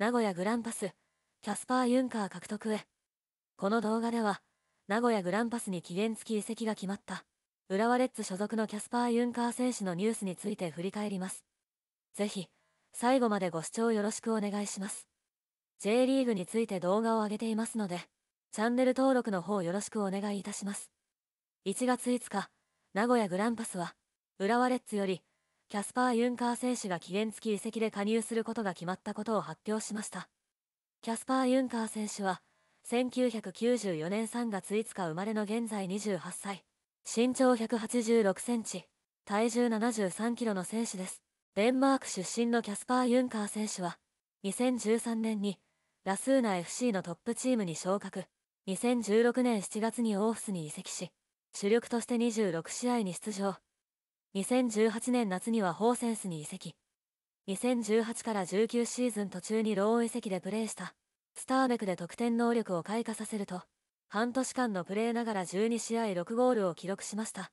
名古屋グランパス、キャスパー・ユンカー獲得へ。この動画では、名古屋グランパスに期限付き移籍が決まった、浦和レッズ所属のキャスパー・ユンカー選手のニュースについて振り返ります。ぜひ、最後までご視聴よろしくお願いします。J リーグについて動画を上げていますので、チャンネル登録の方よろしくお願いいたします。1月5日、名古屋グランパスは、浦和レッズより、キャスパー・ユンカー選手が期限付き移籍で加入することが決まったことを発表しました。キャスパー・ユンカー選手は、1994年3月5日生まれの現在28歳、身長186センチ、体重73キロの選手です。デンマーク出身のキャスパー・ユンカー選手は、2013年に、ラスーナ FC のトップチームに昇格、2016年7月にオーフスに移籍し、主力として26試合に出場。2018年夏にはホーセンスに移籍。2018から19シーズン途中にローン移籍でプレーした。スターベクで得点能力を開花させると、半年間のプレーながら12試合6ゴールを記録しました。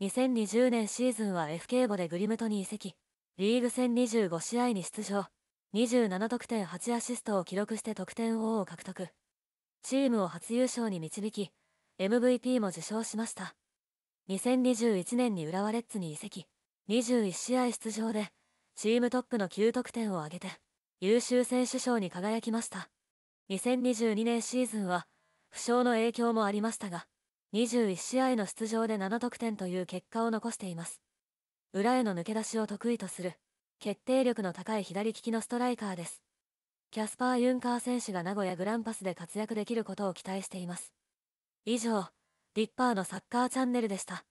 2020年シーズンは FK ボでグリムトに移籍。リーグ戦25試合に出場。27得点8アシストを記録して得点王を獲得。チームを初優勝に導き、MVP も受賞しました。2021年に浦和レッズに移籍21試合出場でチームトップの9得点を挙げて優秀選手賞に輝きました2022年シーズンは負傷の影響もありましたが21試合の出場で7得点という結果を残しています裏への抜け出しを得意とする決定力の高い左利きのストライカーですキャスパー・ユンカー選手が名古屋グランパスで活躍できることを期待しています以上リッパーのサッカーチャンネルでした。